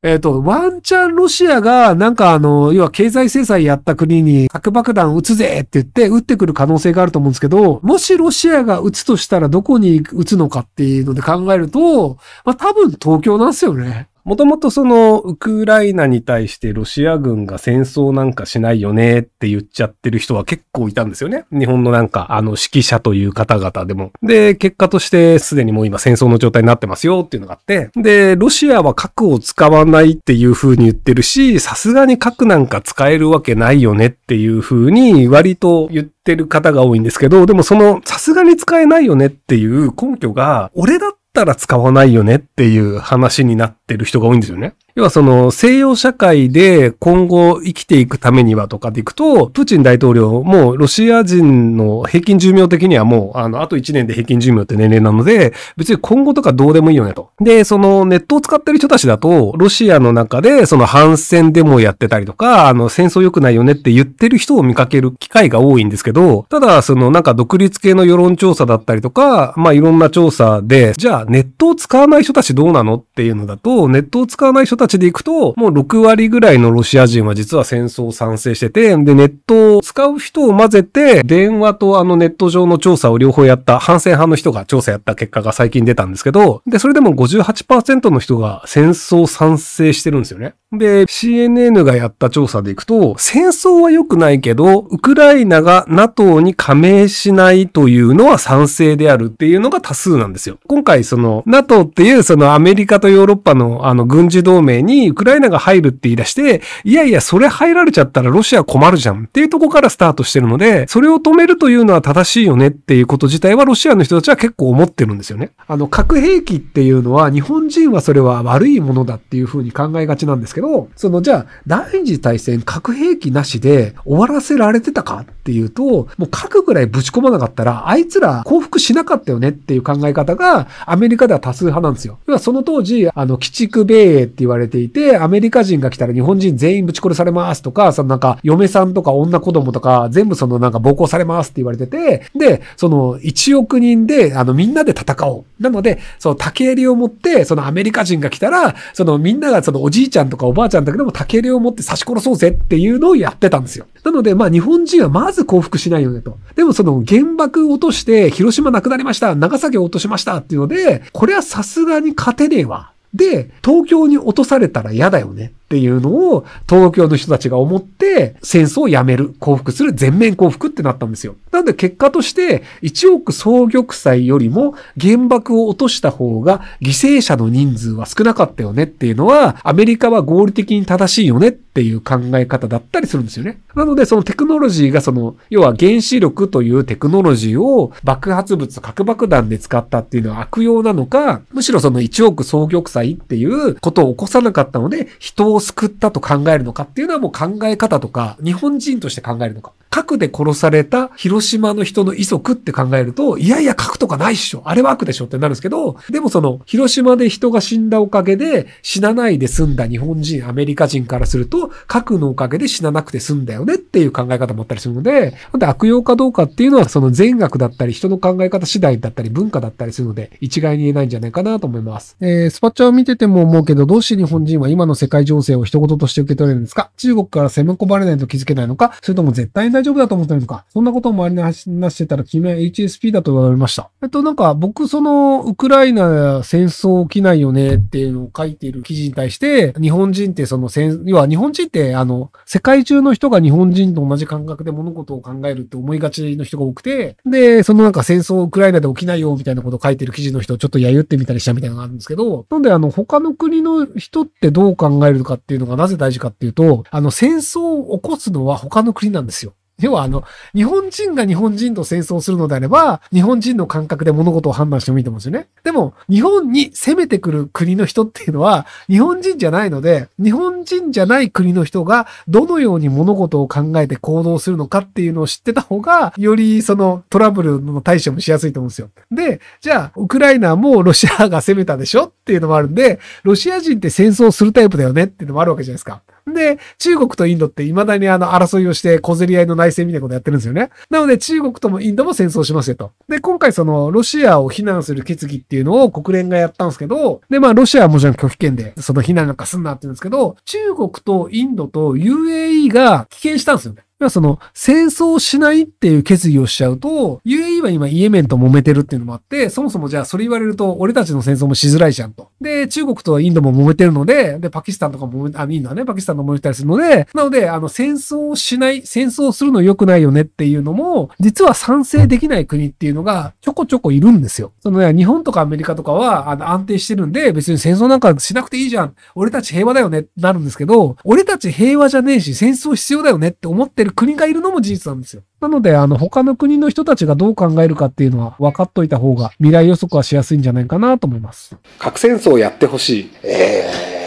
えっ、ー、と、ワンチャンロシアが、なんかあの、要は経済制裁やった国に核爆弾撃つぜって言って、撃ってくる可能性があると思うんですけど、もしロシアが撃つとしたらどこに撃つのかっていうので考えると、まあ多分東京なんですよね。もともとそのウクライナに対してロシア軍が戦争なんかしないよねって言っちゃってる人は結構いたんですよね。日本のなんかあの指揮者という方々でも。で、結果としてすでにもう今戦争の状態になってますよっていうのがあって。で、ロシアは核を使わないっていう風に言ってるし、さすがに核なんか使えるわけないよねっていう風に割と言ってる方が多いんですけど、でもそのさすがに使えないよねっていう根拠が、俺だっったら使わないよねっていう話になってる人が多いんですよね。要はその西洋社会で今後生きていくためにはとかでいくと、プーチン大統領もロシア人の平均寿命的にはもう、あの、あと1年で平均寿命って年齢なので、別に今後とかどうでもいいよねと。で、そのネットを使ってる人たちだと、ロシアの中でその反戦デモをやってたりとか、あの、戦争良くないよねって言ってる人を見かける機会が多いんですけど、ただ、そのなんか独立系の世論調査だったりとか、まあいろんな調査で、じゃあネットを使わない人たちどうなのっていうのだと、ネットを使わない人たちちで行くと、もう6割ぐらいのロシア人は実は戦争を賛成してて、で、ネットを使う人を混ぜて、電話とあのネット上の調査を両方やった、反戦派の人が調査やった結果が最近出たんですけど、で、それでも58%の人が戦争を賛成してるんですよね。で、CNN がやった調査でいくと、戦争は良くないけど、ウクライナが NATO に加盟しないというのは賛成であるっていうのが多数なんですよ。今回その NATO っていうそのアメリカとヨーロッパのあの軍事同盟名にウクライナが入るって言い出して、いやいや、それ入られちゃったらロシア困るじゃんっていうとこからスタートしてるので、それを止めるというのは正しいよねっていうこと自体はロシアの人たちは結構思ってるんですよね。あの、核兵器っていうのは日本人はそれは悪いものだっていうふうに考えがちなんですけど、そのじゃあ、第二次大戦核兵器なしで終わらせられてたかっていうと、もう核ぐらいぶち込まなかったら、あいつら降伏しなかったよねっていう考え方がアメリカでは多数派なんですよ。要はその当時、あの、鬼畜米英って言われわれていて、アメリカ人が来たら日本人全員ぶち殺されますとか、そのなんか、嫁さんとか女子供とか、全部そのなんか暴行されますって言われてて、で、その1億人で、あの、みんなで戦おう。なので、その竹襟を持って、そのアメリカ人が来たら、そのみんながそのおじいちゃんとかおばあちゃんだけども竹襟を持って刺し殺そうぜっていうのをやってたんですよ。なので、まあ日本人はまず降伏しないよねと。でもその原爆落として、広島なくなりました、長崎落としましたっていうので、これはさすがに勝てねえわ。で、東京に落とされたら嫌だよねっていうのを、東京の人たちが思って、戦争をやめる、降伏する、全面降伏ってなったんですよ。なんで結果として、1億総玉砕よりも原爆を落とした方が犠牲者の人数は少なかったよねっていうのは、アメリカは合理的に正しいよねっていう考え方だったりするんですよね。なので、そのテクノロジーがその、要は原子力というテクノロジーを爆発物、核爆弾で使ったっていうのは悪用なのか、むしろその1億総玉砕っていうことを起こさなかったので、人を救ったと考えるのかっていうのはもう考え方とか、日本人として考えるのか。核で殺された広島の人の遺族って考えると、いやいや核とかないっしょ。あれは悪でしょってなるんですけど、でもその、広島で人が死んだおかげで、死なないで済んだ日本人、アメリカ人からすると、核のおかげで死ななくて済んだよねっていう考え方もあったりするので、で悪用かどうかっていうのは、その善悪だったり、人の考え方次第だったり、文化だったりするので、一概に言えないんじゃないかなと思います。えー、スパチャを見てても思うけど、どうして日本人は今の世界情勢を一言として受け取れるんですか中国から攻め込まれないと気づけないのか、それとも絶対ない大丈夫だと思ったりのか、そんなことを周りに話してたら君は HSP だと言われました。えっと、なんか僕その、ウクライナ戦争起きないよねっていうのを書いている記事に対して、日本人ってその戦、要は日本人ってあの、世界中の人が日本人と同じ感覚で物事を考えるって思いがちの人が多くて、で、そのなんか戦争ウクライナで起きないよみたいなことを書いてる記事の人をちょっとやゆってみたりしたみたいなのがあるんですけど、なんであの、他の国の人ってどう考えるかっていうのがなぜ大事かっていうと、あの、戦争を起こすのは他の国なんですよ。要はあの、日本人が日本人と戦争するのであれば、日本人の感覚で物事を判断してもいいと思うんですよね。でも、日本に攻めてくる国の人っていうのは、日本人じゃないので、日本人じゃない国の人が、どのように物事を考えて行動するのかっていうのを知ってた方が、よりそのトラブルの対処もしやすいと思うんですよ。で、じゃあ、ウクライナもロシアが攻めたでしょっていうのもあるんで、ロシア人って戦争するタイプだよねっていうのもあるわけじゃないですか。で、中国とインドって未だにあの争いをして小競り合いの内戦みたいなことやってるんですよね。なので中国ともインドも戦争しますよと。で、今回そのロシアを非難する決議っていうのを国連がやったんですけど、で、まあロシアはもちろん拒否権でその非難なんかすんなって言うんですけど、中国とインドと UAE が棄権したんですよね。要はその、戦争しないっていう決意をしちゃうと、UAE は今イエメンと揉めてるっていうのもあって、そもそもじゃあそれ言われると、俺たちの戦争もしづらいじゃんと。で、中国とインドも揉めてるので、で、パキスタンとかもあ、インドはね、パキスタンと揉めたりするので、なので、あの、戦争をしない、戦争するの良くないよねっていうのも、実は賛成できない国っていうのがちょこちょこいるんですよ。そのね、日本とかアメリカとかは、あの、安定してるんで、別に戦争なんかしなくていいじゃん。俺たち平和だよねってなるんですけど、俺たち平和じゃねえし、戦争必要だよねって思ってるる国がいるのも事実なんですよ。なので、あの、他の国の人たちがどう考えるかっていうのは分かっといた方が未来予測はしやすいんじゃないかなと思います。核戦争をやってほしい。えー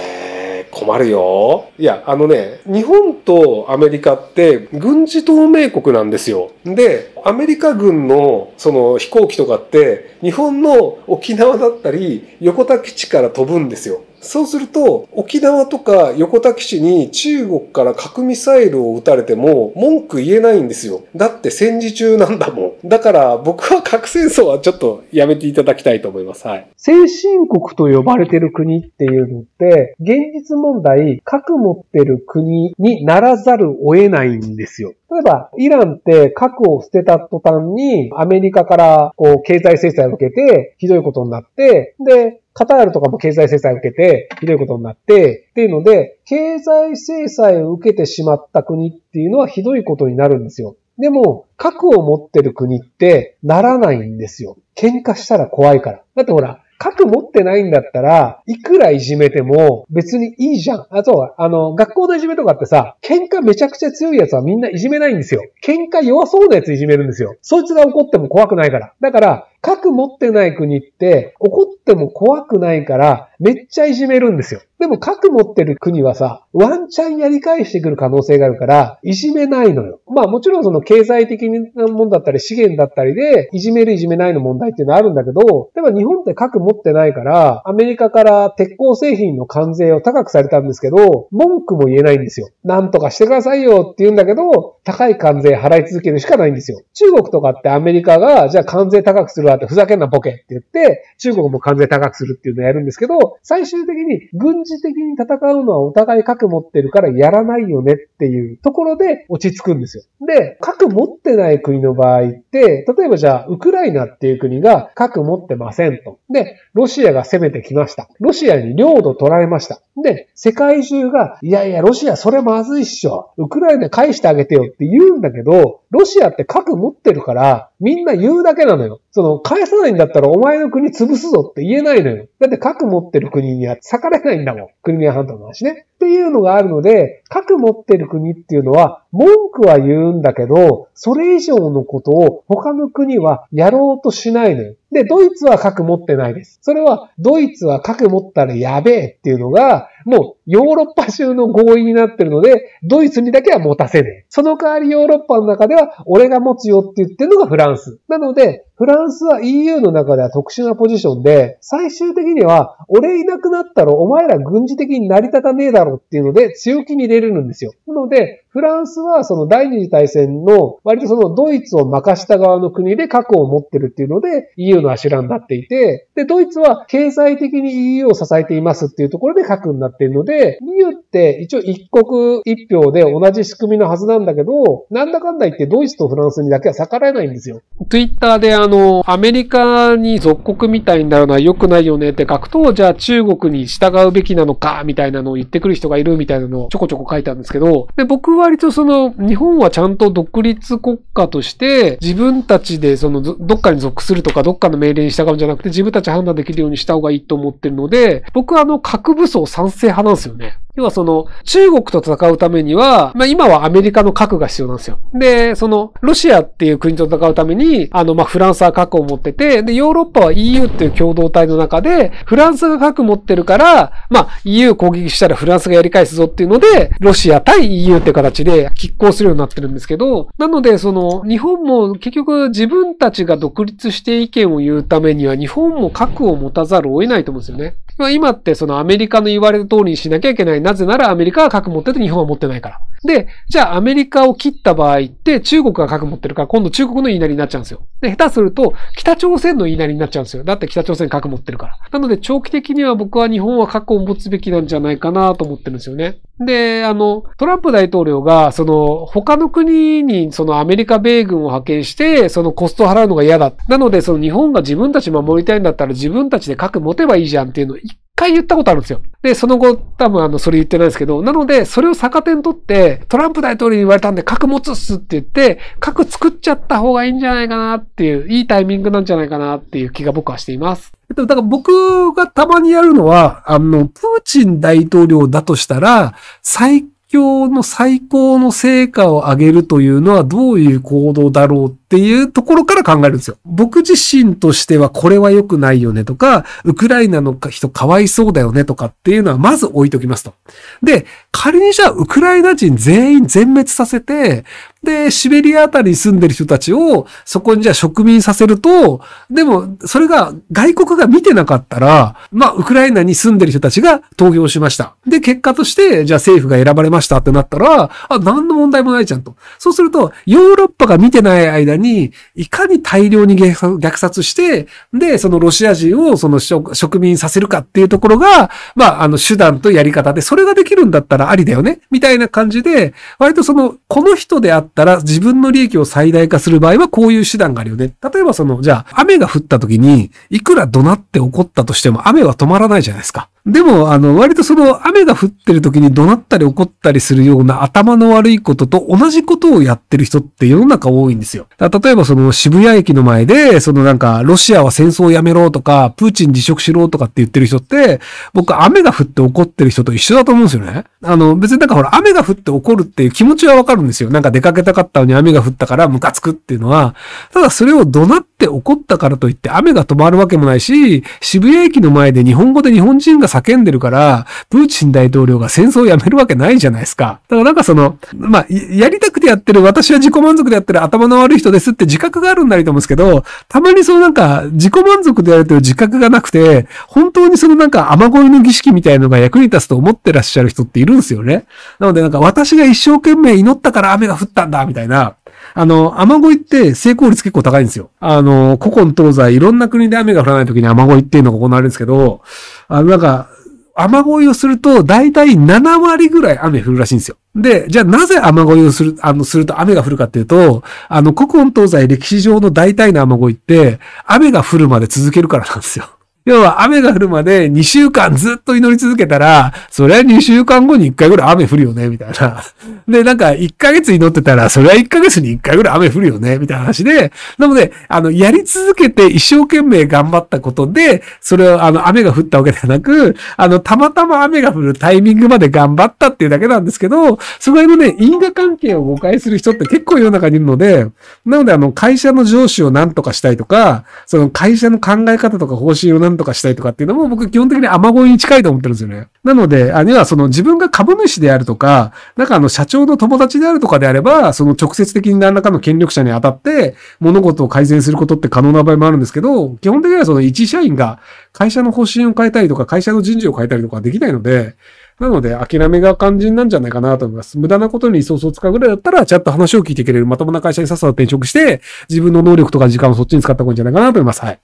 困るよ。いや、あのね、日本とアメリカって軍事同盟国なんですよ。で、アメリカ軍のその飛行機とかって日本の沖縄だったり横田基地から飛ぶんですよ。そうすると、沖縄とか横田基地に中国から核ミサイルを撃たれても文句言えないんですよ。だって戦時中なんだもん。だから僕は核戦争はちょっとやめていただきたいと思います。はい。先進国と呼ばれてる国っていうのって、現実問題、核持ってる国にならざるを得ないんですよ。例えば、イランって核を捨てた途端に、アメリカからこう経済制裁を受けて、ひどいことになって、で、カタールとかも経済制裁を受けて、ひどいことになって、っていうので、経済制裁を受けてしまった国っていうのはひどいことになるんですよ。でも、核を持ってる国ってならないんですよ。喧嘩したら怖いから。だってほら、核持ってないんだったら、いくらいじめても別にいいじゃん。あ、そう、あの、学校のいじめとかってさ、喧嘩めちゃくちゃ強いやつはみんないじめないんですよ。喧嘩弱そうなやついじめるんですよ。そいつが怒っても怖くないから。だから、核持ってない国って怒っても怖くないからめっちゃいじめるんですよ。でも核持ってる国はさ、ワンチャンやり返してくる可能性があるから、いじめないのよ。まあもちろんその経済的なもんだったり資源だったりで、いじめるいじめないの問題っていうのはあるんだけど、でも日本って核持ってないから、アメリカから鉄鋼製品の関税を高くされたんですけど、文句も言えないんですよ。なんとかしてくださいよって言うんだけど、高い関税払い続けるしかないんですよ。中国とかってアメリカが、じゃあ関税高くするがあって、ふざけんなボケって言って、中国も関税高くするっていうのをやるんですけど、最終的に軍事的に戦うのはお互い核持ってるからやらないよねっていうところで落ち着くんですよ。で、核持ってない国の場合って、例えばじゃあ、ウクライナっていう国が核持ってませんと。で、ロシアが攻めてきました。ロシアに領土取られました。で、世界中が、いやいや、ロシアそれまずいっしょ。ウクライナ返してあげてよって言うんだけど、ロシアって核持ってるから、みんな言うだけなのよ。その、返さないんだったらお前の国潰すぞって言えないのよ。だって核持ってる国には逆らえないんだもん。クリミア半島の話ね。っていうのがあるので、核持ってる国っていうのは文句は言うんだけど、それ以上のことを他の国はやろうとしないのよ。で、ドイツは核持ってないです。それは、ドイツは核持ったらやべえっていうのが、もうヨーロッパ中の合意になってるので、ドイツにだけは持たせねえ。その代わりヨーロッパの中では、俺が持つよって言ってるのがフランス。なので、フランスは EU の中では特殊なポジションで、最終的には、俺いなくなったらお前ら軍事的に成り立たねえだろるっていうので、強気に入れるんですよ。なので、フランスはその第二次大戦の、割とそのドイツを任した側の国で核を持ってるっていうので、EU の柱になっていて、で、ドイツは経済的に EU を支えていますっていうところで核になっているので、EU って一応一国一票で同じ仕組みのはずなんだけど、なんだかんだ言ってドイツとフランスにだけは逆らえないんですよ。ツイッターであの、アメリカに属国みたいになるのは良くないよねって書くと、じゃあ中国に従うべきなのか、みたいなのを言ってくる人人がいるみたいなのをちょこちょこ書いたんですけど、で、僕割とその、日本はちゃんと独立国家として、自分たちでその、どっかに属するとか、どっかの命令に従うんじゃなくて、自分たち判断できるようにした方がいいと思ってるので、僕はあの、核武装賛成派なんですよね。要はその、中国と戦うためには、まあ今はアメリカの核が必要なんですよ。で、その、ロシアっていう国と戦うために、あの、まあフランスは核を持ってて、で、ヨーロッパは EU っていう共同体の中で、フランスが核持ってるから、まあ EU 攻撃したらフランスがやり返すぞっていうので、ロシア対 EU って形で拮抗するようになってるんですけど、なので、その、日本も結局自分たちが独立して意見を言うためには、日本も核を持たざるを得ないと思うんですよね。まあ、今ってそのアメリカの言われる通りにしなきゃいけない。なぜならアメリカは核持ってて日本は持ってないから。で、じゃあアメリカを切った場合って中国が核持ってるから今度中国の言いなりになっちゃうんですよ。で、下手すると北朝鮮の言いなりになっちゃうんですよ。だって北朝鮮核持ってるから。なので長期的には僕は日本は核を持つべきなんじゃないかなと思ってるんですよね。で、あの、トランプ大統領がその他の国にそのアメリカ米軍を派遣してそのコストを払うのが嫌だ。なのでその日本が自分たち守りたいんだったら自分たちで核持てばいいじゃんっていうのを回言ったことあるんですよ。で、その後、多分あの、それ言ってないですけど、なので、それを逆手にとって、トランプ大統領に言われたんで、核持つっすって言って、核作っちゃった方がいいんじゃないかなっていう、いいタイミングなんじゃないかなっていう気が僕はしています。だから僕がたまにやるのは、あの、プーチン大統領だとしたら、最強の最高の成果を上げるというのはどういう行動だろうっていうところから考えるんですよ。僕自身としてはこれは良くないよねとか、ウクライナの人かわいそうだよねとかっていうのはまず置いときますと。で、仮にじゃあウクライナ人全員全滅させて、で、シベリアあたりに住んでる人たちをそこにじゃあ植民させると、でもそれが外国が見てなかったら、まあウクライナに住んでる人たちが投票しました。で、結果としてじゃあ政府が選ばれましたってなったら、あ、何の問題もないじゃんと。そうすると、ヨーロッパが見てない間にに、いかに大量に虐殺して、で、そのロシア人をその植民させるかっていうところが、まあ、あの手段とやり方で、それができるんだったらありだよね、みたいな感じで、割とその、この人であったら自分の利益を最大化する場合はこういう手段があるよね。例えばその、じゃあ、雨が降った時に、いくら怒鳴って怒ったとしても雨は止まらないじゃないですか。でも、あの、割とその雨が降ってる時に怒鳴ったり怒ったりするような頭の悪いことと同じことをやってる人って世の中多いんですよ。例えばその渋谷駅の前で、そのなんか、ロシアは戦争をやめろとか、プーチン辞職しろとかって言ってる人って、僕雨が降って怒ってる人と一緒だと思うんですよね。あの、別になんかほら、雨が降って怒るっていう気持ちはわかるんですよ。なんか出かけたかったのに雨が降ったからムカつくっていうのは。ただそれを怒鳴っって怒ったからといって雨が止まるわけもないし、渋谷駅の前で日本語で日本人が叫んでるから、プーチン大統領が戦争をやめるわけないじゃないですか。だからなんかその、まあ、やりたくてやってる、私は自己満足でやってる頭の悪い人ですって自覚があるんだりと思うんですけど、たまにそのなんか自己満足でやれてる自覚がなくて、本当にそのなんか雨乞いの儀式みたいのが役に立つと思ってらっしゃる人っているんですよね。なのでなんか私が一生懸命祈ったから雨が降ったんだ、みたいな。あの、雨乞いって成功率結構高いんですよ。あの、古今東西いろんな国で雨が降らない時に雨乞いっていうのが行われるんですけど、あの、なんか、雨乞いをすると、だいたい7割ぐらい雨降るらしいんですよ。で、じゃあなぜ雨乞いをする、あの、すると雨が降るかっていうと、あの、古今東西歴史上の大体の雨乞いって、雨が降るまで続けるからなんですよ。要は雨が降るまで2週間ずっと祈り続けたら、そりゃ2週間後に1回ぐらい雨降るよね、みたいな。で、なんか1ヶ月祈ってたら、そりゃ1ヶ月に1回ぐらい雨降るよね、みたいな話で、なので、あの、やり続けて一生懸命頑張ったことで、それはあの、雨が降ったわけではなく、あの、たまたま雨が降るタイミングまで頑張ったっていうだけなんですけど、そこら辺のね、因果関係を誤解する人って結構世の中にいるので、なのであの、会社の上司を何とかしたいとか、その会社の考え方とか方針を何なんとかしたいとかっていうのも僕基本的に雨乞いに近いと思ってるんですよね。なので、あるいはその自分が株主であるとか、なんかあの社長の友達であるとかであれば、その直接的に何らかの権力者に当たって物事を改善することって可能な場合もあるんですけど、基本的にはその一社員が会社の方針を変えたりとか、会社の人事を変えたりとかできないので、なので、諦めが肝心なんじゃないかなと思います。無駄なことに想像を使うぐらいだったら、ちゃんと話を聞いてくれる、まともな会社にさっさと転職して、自分の能力とか時間をそっちに使った方がいいんじゃないかなと思います。はい。